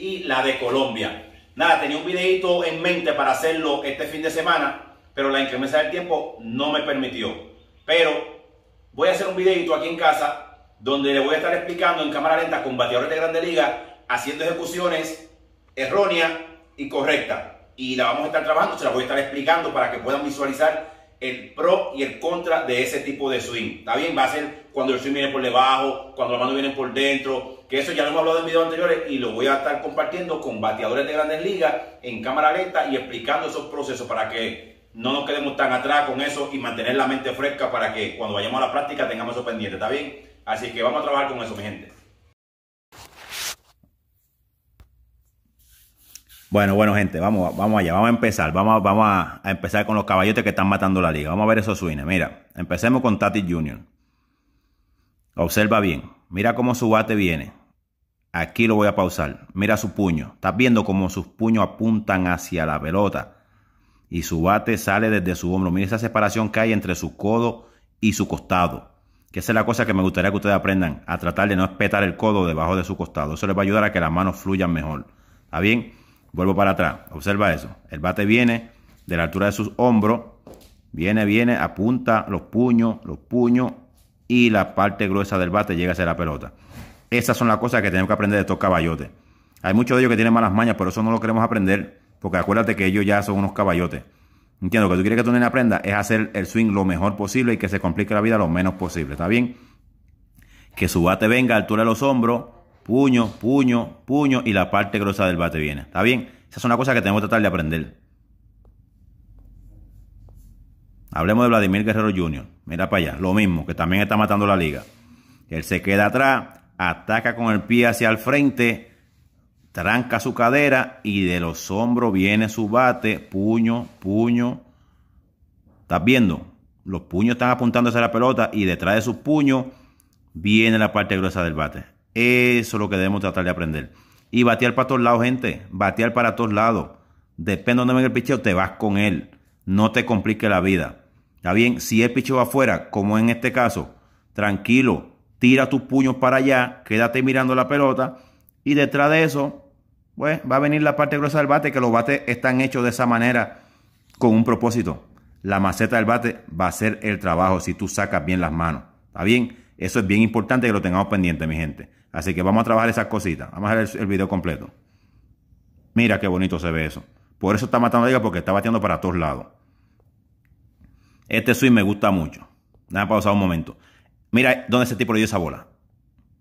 y la de Colombia. Nada, tenía un videito en mente para hacerlo este fin de semana, pero la inclemencia del tiempo no me permitió. Pero voy a hacer un videito aquí en casa donde le voy a estar explicando en cámara lenta con bateadores de Grande Liga haciendo ejecuciones erróneas y correctas. Y la vamos a estar trabajando, se la voy a estar explicando para que puedan visualizar el pro y el contra de ese tipo de swing. ¿Está bien? Va a ser cuando el swing viene por debajo, cuando las manos vienen por dentro, que eso ya lo hemos hablado en videos anteriores y lo voy a estar compartiendo con bateadores de grandes ligas en cámara lenta y explicando esos procesos para que no nos quedemos tan atrás con eso y mantener la mente fresca para que cuando vayamos a la práctica tengamos eso pendiente. ¿Está bien? Así que vamos a trabajar con eso, mi gente. Bueno, bueno, gente, vamos, vamos allá, vamos a empezar. Vamos, vamos a, empezar con los caballotes que están matando la liga. Vamos a ver esos swings. Mira, empecemos con Tati Jr. Observa bien. Mira cómo su bate viene. Aquí lo voy a pausar. Mira su puño. Estás viendo cómo sus puños apuntan hacia la pelota. Y su bate sale desde su hombro. Mira esa separación que hay entre su codo y su costado. Que esa es la cosa que me gustaría que ustedes aprendan. A tratar de no espetar el codo debajo de su costado. Eso les va a ayudar a que las manos fluyan mejor. ¿Está bien? Vuelvo para atrás. Observa eso. El bate viene de la altura de sus hombros. Viene, viene, apunta los puños, los puños y la parte gruesa del bate llega hacia la pelota. Esas son las cosas que tenemos que aprender de estos caballotes. Hay muchos de ellos que tienen malas mañas, pero eso no lo queremos aprender, porque acuérdate que ellos ya son unos caballotes. Entiendo, lo que tú quieres que tu niña aprenda es hacer el swing lo mejor posible y que se complique la vida lo menos posible, ¿está bien? Que su bate venga a altura de los hombros, puño, puño, puño y la parte gruesa del bate viene. ¿Está bien? Esa es una cosa que tenemos que tratar de aprender. Hablemos de Vladimir Guerrero Jr. Mira para allá, lo mismo, que también está matando la liga. Él se queda atrás, ataca con el pie hacia el frente, tranca su cadera y de los hombros viene su bate, puño, puño. ¿Estás viendo? Los puños están apuntando hacia la pelota y detrás de sus puños viene la parte gruesa del bate. Eso es lo que debemos tratar de aprender. Y batear para todos lados, gente. Batear para todos lados. Depende de donde venga el picheo, te vas con él. No te complique la vida. Está bien, si el picheo afuera, como en este caso, tranquilo, tira tus puños para allá, quédate mirando la pelota y detrás de eso, pues va a venir la parte gruesa del bate, que los bates están hechos de esa manera con un propósito. La maceta del bate va a ser el trabajo si tú sacas bien las manos. ¿Está bien? Eso es bien importante que lo tengamos pendiente, mi gente. Así que vamos a trabajar esas cositas. Vamos a ver el, video completo. Mira qué bonito se ve eso. Por eso está matando diga, porque está bateando para todos lados. Este swing me gusta mucho. Nada pausar un momento. Mira dónde ese tipo le dio esa bola.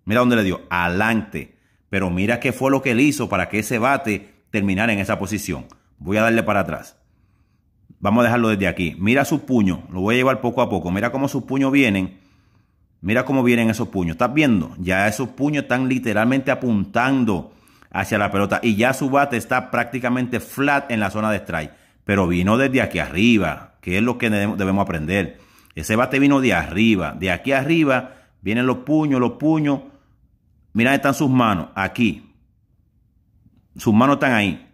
Mira dónde le dio. Adelante. Pero mira qué fue lo que él hizo para que ese bate terminara en esa posición. Voy a darle para atrás. Vamos a dejarlo desde aquí. Mira su puño. Lo voy a llevar poco a poco. Mira cómo sus puños vienen Mira cómo vienen esos puños. ¿Estás viendo? Ya esos puños están literalmente apuntando hacia la pelota. Y ya su bate está prácticamente flat en la zona de strike. Pero vino desde aquí arriba, que es lo que debemos aprender. Ese bate vino de arriba. De aquí arriba vienen los puños, los puños. Mira, están sus manos. Aquí. Sus manos están ahí.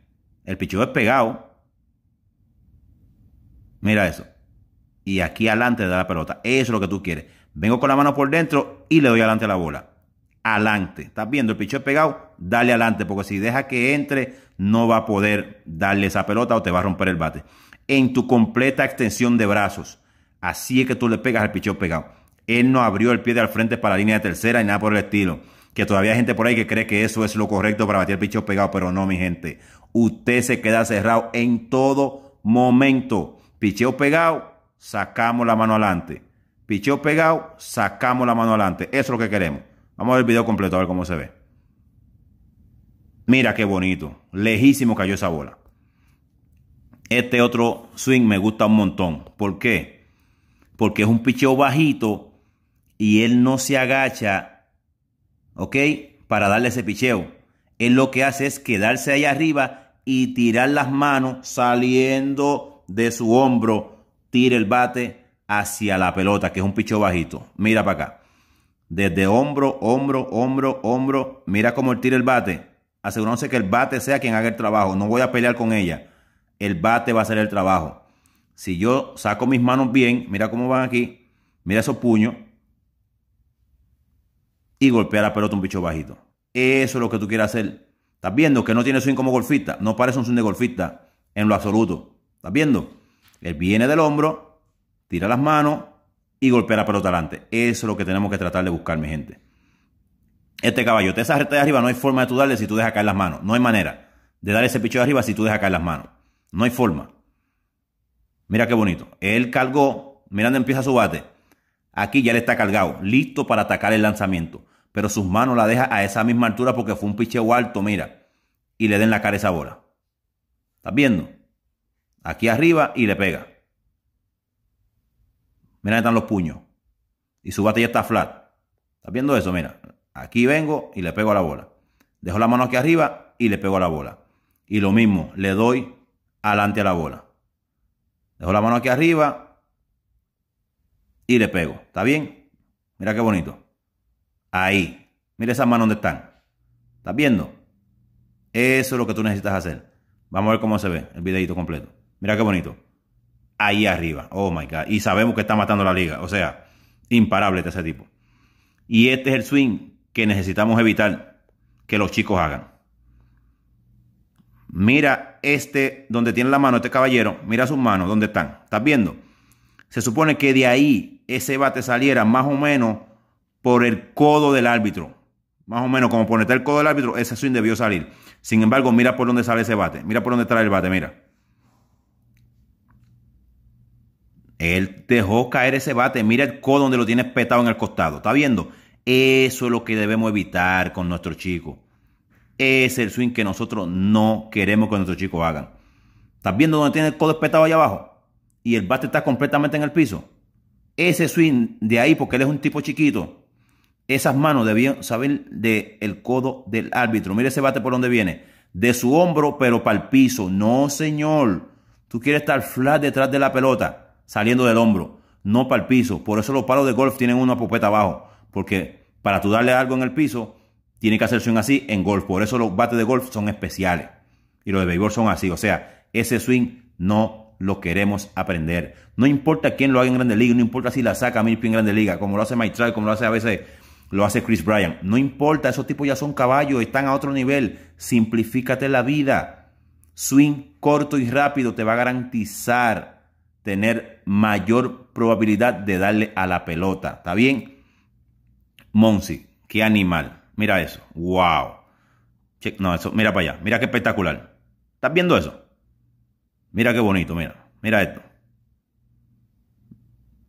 El pichón es pegado. Mira eso. Y aquí adelante de la pelota. Eso es lo que tú quieres. Vengo con la mano por dentro y le doy adelante a la bola. Adelante. ¿Estás viendo? El pichón pegado, dale adelante, porque si deja que entre, no va a poder darle esa pelota o te va a romper el bate. En tu completa extensión de brazos. Así es que tú le pegas al pichón pegado. Él no abrió el pie de al frente para la línea de tercera y nada por el estilo. Que todavía hay gente por ahí que cree que eso es lo correcto para batear pichón pegado, pero no, mi gente. Usted se queda cerrado en todo momento. Picheo pegado, sacamos la mano adelante. Picheo pegado, sacamos la mano adelante. Eso es lo que queremos. Vamos a ver el video completo a ver cómo se ve. Mira qué bonito. Lejísimo cayó esa bola. Este otro swing me gusta un montón. ¿Por qué? Porque es un picheo bajito y él no se agacha, ¿ok? Para darle ese picheo. Él lo que hace es quedarse ahí arriba y tirar las manos saliendo de su hombro. Tira el bate hacia la pelota, que es un picho bajito. Mira para acá. Desde hombro, hombro, hombro, hombro. Mira cómo él tira el bate. Asegurándose que el bate sea quien haga el trabajo. No voy a pelear con ella. El bate va a ser el trabajo. Si yo saco mis manos bien, mira cómo van aquí. Mira esos puños. Y golpea la pelota un picho bajito. Eso es lo que tú quieres hacer. ¿Estás viendo que no tiene swing como golfista? No parece un swing de golfista en lo absoluto. ¿Estás viendo? Él viene del hombro, Tira las manos y golpea la pelota adelante. Eso es lo que tenemos que tratar de buscar, mi gente. Este caballo, te esa de arriba no hay forma de tú darle si tú dejas caer las manos. No hay manera de dar ese picho de arriba si tú dejas caer las manos. No hay forma. Mira qué bonito. Él cargó, mirando, empieza su bate. Aquí ya le está cargado, listo para atacar el lanzamiento. Pero sus manos la deja a esa misma altura porque fue un picheo alto, mira. Y le den la cara esa bola. ¿Estás viendo? Aquí arriba y le pega. Mira ahí están los puños. Y su bate está flat. ¿Estás viendo eso? Mira. Aquí vengo y le pego a la bola. Dejo la mano aquí arriba y le pego a la bola. Y lo mismo, le doy adelante a la bola. Dejo la mano aquí arriba y le pego. ¿Está bien? Mira qué bonito. Ahí. Mira esas manos donde están. ¿Estás viendo? Eso es lo que tú necesitas hacer. Vamos a ver cómo se ve el videito completo. Mira qué bonito ahí arriba. Oh my God. Y sabemos que está matando la liga. O sea, imparable de este ese tipo. Y este es el swing que necesitamos evitar que los chicos hagan. Mira este, donde tiene la mano este caballero, mira sus manos, ¿dónde están? ¿Estás viendo? Se supone que de ahí ese bate saliera más o menos por el codo del árbitro. Más o menos como ponerte el codo del árbitro, ese swing debió salir. Sin embargo, mira por dónde sale ese bate. Mira por dónde trae el bate, mira. Él dejó caer ese bate. Mira el codo donde lo tiene espetado en el costado. ¿Está viendo? Eso es lo que debemos evitar con nuestro chico Es el swing que nosotros no queremos que nuestros chicos hagan. ¿Estás viendo donde tiene el codo espetado allá abajo? Y el bate está completamente en el piso. Ese swing de ahí, porque él es un tipo chiquito, esas manos debían saber del codo del árbitro. Mira ese bate por donde viene. De su hombro, pero para el piso. No, señor. Tú quieres estar flat detrás de la pelota saliendo del hombro, no para el piso. Por eso los palos de golf tienen una popeta abajo, porque para tú darle algo en el piso, tiene que hacer swing así en golf. Por eso los bates de golf son especiales y los de béisbol son así. O sea, ese swing no lo queremos aprender. No importa quién lo haga en Grande Liga, no importa si la saca a mil en Grande Liga, como lo hace Maestral, como lo hace a veces lo hace Chris Bryan. No importa, esos tipos ya son caballos, están a otro nivel. Simplifícate la vida. Swing corto y rápido te va a garantizar tener mayor probabilidad de darle a la pelota. ¿Está bien? Monsi, qué animal. Mira eso. ¡Wow! no, eso, mira para allá. Mira qué espectacular. ¿Estás viendo eso? Mira qué bonito, mira. Mira esto.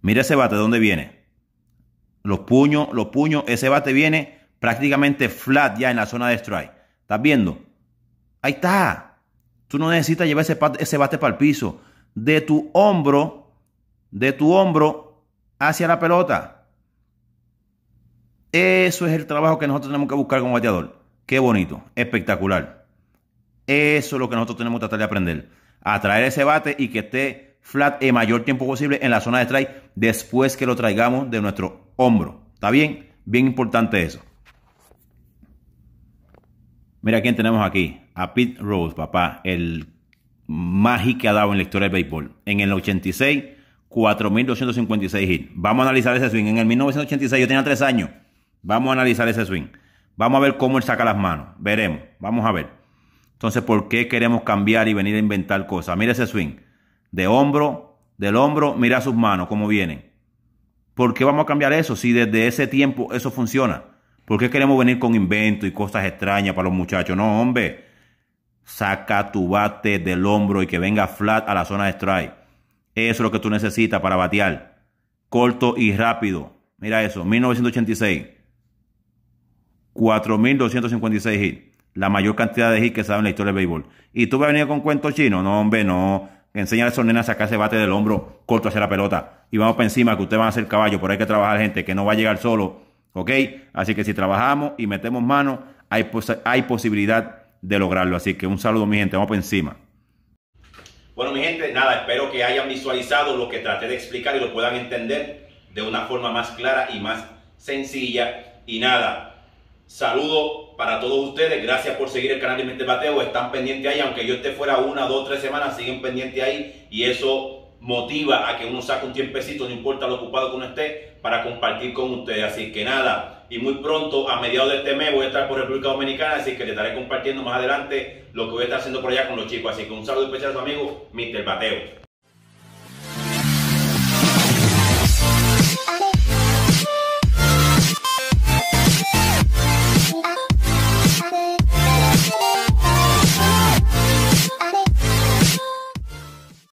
Mira ese bate, ¿de dónde viene? Los puños, los puños, ese bate viene prácticamente flat ya en la zona de strike. ¿Estás viendo? Ahí está. Tú no necesitas llevar ese, ese bate para el piso de tu hombro, de tu hombro hacia la pelota. Eso es el trabajo que nosotros tenemos que buscar como bateador. Qué bonito, espectacular. Eso es lo que nosotros tenemos que tratar de aprender. Atraer ese bate y que esté flat el mayor tiempo posible en la zona de strike después que lo traigamos de nuestro hombro. ¿Está bien? Bien importante eso. Mira quién tenemos aquí. A Pete Rose, papá. El mágica ha dado en la historia del béisbol. En el 86, 4.256 hits. Vamos a analizar ese swing. En el 1986, yo tenía 3 años. Vamos a analizar ese swing. Vamos a ver cómo él saca las manos. Veremos. Vamos a ver. Entonces, ¿por qué queremos cambiar y venir a inventar cosas? Mira ese swing. De hombro, del hombro, mira sus manos, cómo vienen. ¿Por qué vamos a cambiar eso si desde ese tiempo eso funciona? ¿Por qué queremos venir con invento y cosas extrañas para los muchachos? No, hombre. Saca tu bate del hombro y que venga flat a la zona de strike. Eso es lo que tú necesitas para batear. Corto y rápido. Mira eso, 1986. 4.256 hits. La mayor cantidad de hits que se sabe en la historia del béisbol. ¿Y tú vas a venir con cuentos chinos? No, hombre, no. Enseña a esos nenas a sacar ese bate del hombro corto hacia la pelota. Y vamos para encima, que ustedes van a ser caballo. Por ahí hay que trabajar, gente, que no va a llegar solo. ¿Ok? Así que si trabajamos y metemos mano, hay, pos hay posibilidad de lograrlo. Así que un saludo, mi gente. Vamos por encima. Bueno, mi gente, nada, espero que hayan visualizado lo que traté de explicar y lo puedan entender de una forma más clara y más sencilla. Y nada, saludo para todos ustedes. Gracias por seguir el canal de Mente bateo Están pendientes ahí, aunque yo esté fuera una, dos, tres semanas, siguen pendientes ahí. Y eso motiva a que uno saque un tiempecito, no importa lo ocupado que uno esté, para compartir con ustedes. Así que nada, y muy pronto, a mediados de este mes, voy a estar por República Dominicana, así que te estaré compartiendo más adelante lo que voy a estar haciendo por allá con los chicos. Así que un saludo especial a su amigo, Mr. Bateo.